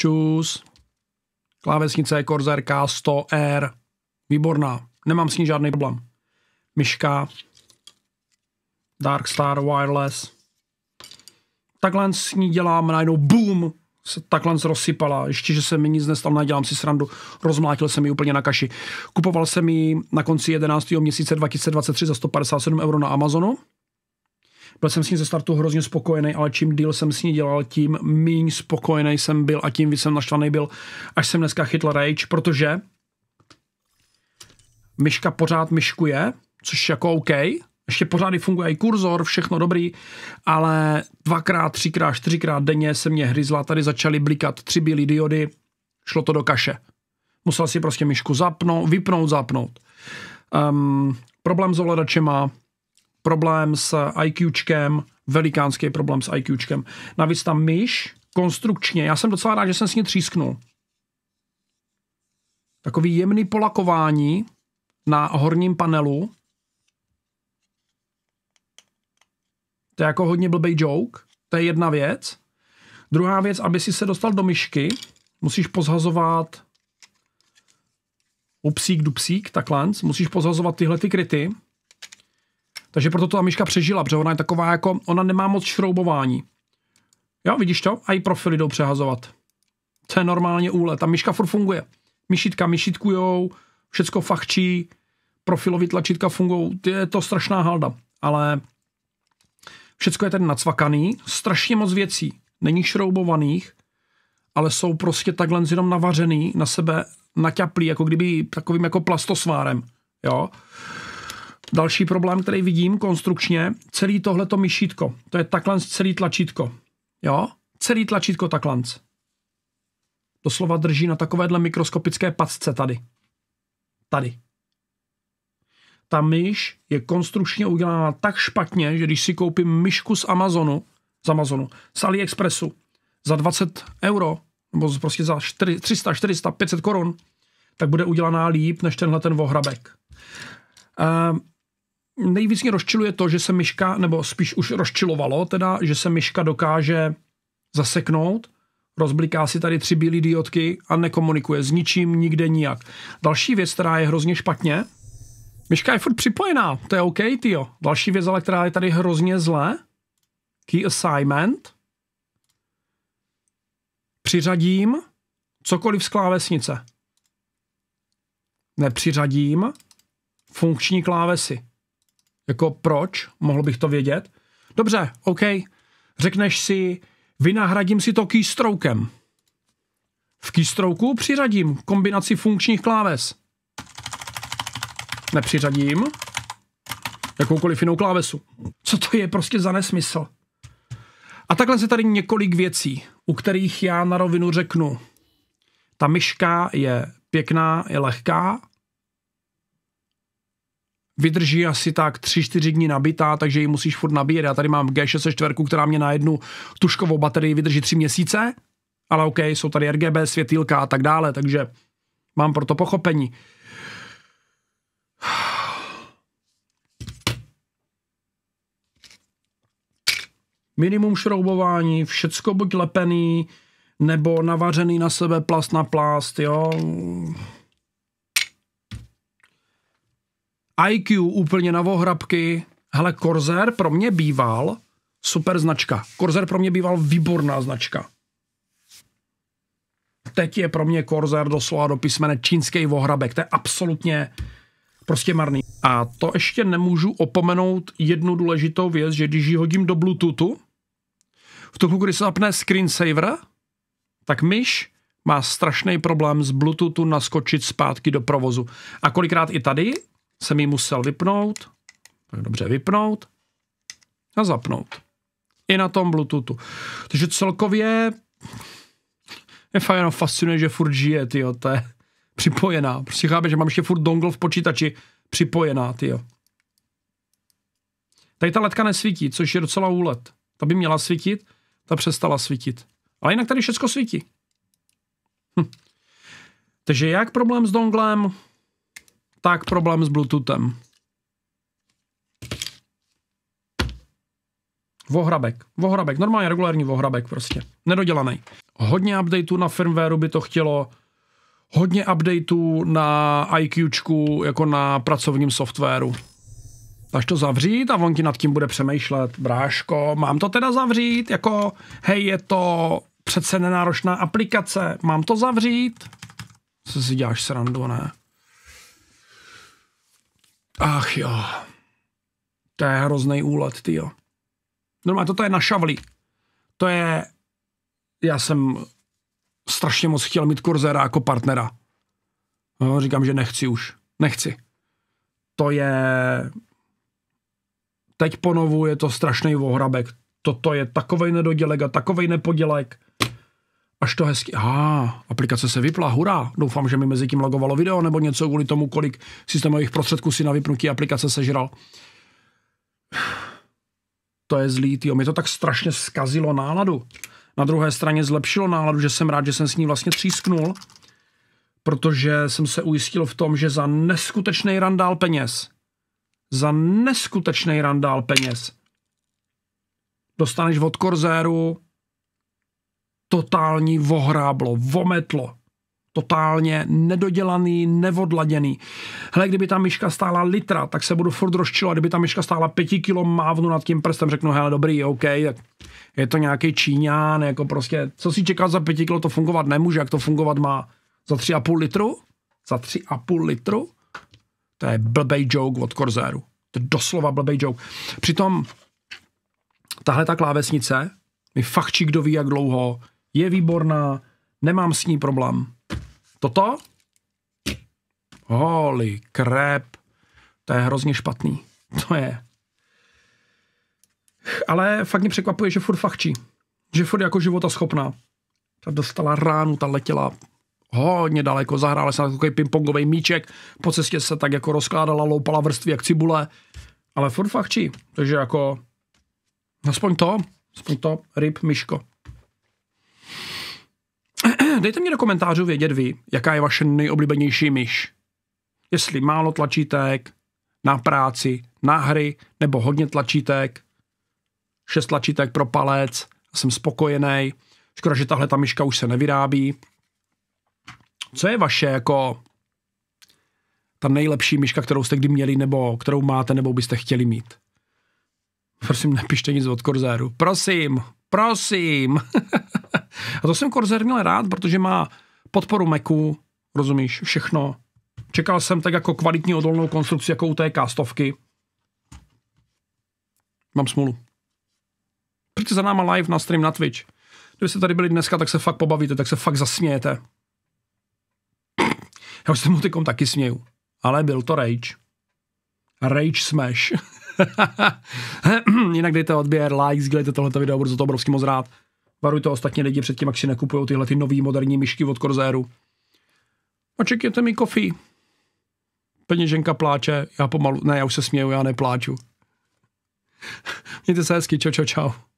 Čus. Klávesnice Corsair K100R. Výborná. Nemám s ní žádný problém. Myška. Dark Star Wireless. Takhle s ní dělám najednou boom, se takhle rozsypala. Ještě, že se mi nic nestalo, nedělám si srandu. Rozmlátil jsem ji úplně na kaši. Kupoval jsem ji na konci 11. měsíce 2023 za 157 euro na Amazonu. Byl jsem s ní ze startu hrozně spokojený, ale čím díl jsem s ní dělal, tím méně spokojený jsem byl a tím víc jsem naštvaný byl, až jsem dneska chytl rage, protože myška pořád myškuje, což jako OK, ještě pořád funguje i kurzor, všechno dobrý, ale dvakrát, třikrát, čtyřikrát denně se mě hryzla, tady začaly blikat tři bílé diody, šlo to do kaše. Musel si prostě myšku zapnout, vypnout, zapnout. Um, problém s ovladačema, problém s IQčkem, velikánský problém s IQčkem. Navíc ta myš konstrukčně, já jsem docela rád, že jsem s ní třísknul. Takový jemný polakování na horním panelu. To je jako hodně blbý joke. To je jedna věc. Druhá věc, aby si se dostal do myšky, musíš pozhazovat upsík, dupsík, takhle, musíš pozhazovat tyhle ty kryty, takže proto to ta myška přežila, protože ona je taková jako, ona nemá moc šroubování. Jo, vidíš to? A i profily jdou přehazovat. To je normálně úle. Ta myška furt funguje. Myšitka myšitkujou, všecko fachčí, profilový tlačítka fungují, je to strašná halda. Ale všecko je ten nacvakaný, strašně moc věcí. Není šroubovaných, ale jsou prostě takhle jenom navařený na sebe, naťaplý, jako kdyby takovým jako plastosvárem. Jo? Další problém, který vidím konstrukčně, celý tohleto myšítko. To je takhle celý tlačítko. Jo? Celý tlačítko takhle. Doslova drží na takovéhle mikroskopické pacce tady. Tady. Ta myš je konstrukčně udělána tak špatně, že když si koupím myšku z Amazonu, z Amazonu, z AliExpressu, za 20 euro, nebo prostě za 4, 300, 400, 500 korun, tak bude udělaná líp než tenhle ten vohrabek. Ehm, nejvíc mě rozčiluje to, že se myška, nebo spíš už rozčilovalo teda, že se myška dokáže zaseknout, rozbliká si tady tři bílé diodky a nekomunikuje s ničím, nikde nijak. Další věc, která je hrozně špatně, myška je furt připojená, to je OK, tyjo. Další věc, ale která je tady hrozně zlé, key assignment, přiřadím cokoliv z klávesnice. Nepřiřadím funkční klávesy. Jako proč? Mohl bych to vědět? Dobře, OK. Řekneš si, vynahradím si to keystrokem. V keystroku přiřadím kombinaci funkčních kláves. Nepřiřadím jakoukoliv jinou klávesu. Co to je prostě za nesmysl? A takhle se tady několik věcí, u kterých já na rovinu řeknu. Ta myška je pěkná, je lehká, vydrží asi tak 3-4 dní nabitá, takže ji musíš furt nabíjet. Já tady mám G64, která mě na jednu tuškovou baterii vydrží 3 měsíce, ale OK, jsou tady RGB, světýlka a tak dále, takže mám pro to pochopení. Minimum šroubování, všecko buď lepený, nebo navařený na sebe plast na plast, jo IQ úplně na vohrabky. Hele, Corsair pro mě býval super značka. Corsair pro mě býval výborná značka. Teď je pro mě Corsair doslova do písmene čínský vohrabek. To je absolutně prostě marný. A to ještě nemůžu opomenout jednu důležitou věc, že když ji hodím do Bluetoothu, v tu chvíli, kdy se zapne screensaver, tak myš má strašný problém z Bluetoothu naskočit zpátky do provozu. A kolikrát i tady jsem ji musel vypnout, tak dobře, vypnout a zapnout. I na tom Bluetoothu. Takže celkově je fajn, fascinuje, že furt žije, tyjo, to je připojená. Prostě chápe, že mám ještě furt dongle v počítači připojená, tyjo. Tady ta letka nesvítí, což je docela úlet. Ta by měla svítit, ta přestala svítit. Ale jinak tady všechno svítí. Hm. Takže jak problém s donglem? tak problém s Bluetoothem. Vohrabek. Vohrabek. Normálně regulární vohrabek prostě. Nedodělaný. Hodně updateů na firmwareu by to chtělo. Hodně updateů na IQčku, jako na pracovním softwaru. Dáš to zavřít a on ti nad tím bude přemýšlet. Bráško, mám to teda zavřít? Jako, hej, je to přece nenáročná aplikace. Mám to zavřít? Co si děláš srandu, ne? Ach jo. To je hrozný úlet, ty jo. No a toto je na šavli. To je... Já jsem strašně moc chtěl mít kurzera jako partnera. No, říkám, že nechci už. Nechci. To je... Teď ponovu je to strašný ohrabek. Toto je takovej nedodělek a takovej nepodělek. Až to hezky. A ah, aplikace se vypla, hurá. Doufám, že mi mezi tím logovalo video nebo něco kvůli tomu, kolik systémových prostředků si na vypnutí aplikace sežral. To je zlý, tyjo. Mě to tak strašně skazilo náladu. Na druhé straně zlepšilo náladu, že jsem rád, že jsem s ní vlastně třísknul, protože jsem se ujistil v tom, že za neskutečný randál peněz, za neskutečný randál peněz, dostaneš od Corsairu totální vohráblo, vometlo, totálně nedodělaný, nevodladěný. Hele, kdyby ta myška stála litra, tak se budu furt rozčilovat. Kdyby ta myška stála pěti kilo, mávnu nad tím prstem, řeknu, hele, dobrý, OK, tak je to nějaký číňán, jako prostě, co si čekat za pěti kilo, to fungovat nemůže, jak to fungovat má za tři a půl litru? Za tři a půl litru? To je blbej joke od Corsairu. To je doslova blbej joke. Přitom tahle ta klávesnice mi fakt kdo ví, jak dlouho je výborná, nemám s ní problém. Toto? Holy crap. To je hrozně špatný. To je. Ale fakt mě překvapuje, že furt fachčí. Že furt jako života schopná. Ta dostala ránu, ta letěla hodně daleko, zahrála se na takový pingpongový míček, po cestě se tak jako rozkládala, loupala vrstvy jak cibule, ale furt fachčí, takže jako aspoň to, aspoň to, ryb, myško. Dejte mě do komentářů vědět vy, jaká je vaše nejoblíbenější myš. Jestli málo tlačítek, na práci, na hry, nebo hodně tlačítek, šest tlačítek pro palec, jsem spokojený. Škoda, že tahle ta myška už se nevyrábí. Co je vaše jako ta nejlepší myška, kterou jste kdy měli, nebo kterou máte, nebo byste chtěli mít? Prosím, nepište nic od Korzéru. Prosím, prosím. A to jsem Corsair měl rád, protože má podporu Macu, rozumíš, všechno. Čekal jsem tak jako kvalitní odolnou konstrukci, jako u té kástovky. Mám smůlu. Přijďte za náma live na stream na Twitch. Kdybyste tady byli dneska, tak se fakt pobavíte, tak se fakt zasmějete. Já už se mu tykom taky směju. Ale byl to rage. Rage smash. Jinak dejte odběr, like, sdílejte tohleto video, budu za to obrovský moc rád. Varujte ostatní lidi před tím, jak si nekupují tyhle ty nový moderní myšky od Corsairu. čekněte mi kofí. Peněženka pláče, já pomalu, ne, já už se směju, já nepláču. Mějte se hezky, čau, čau, čau.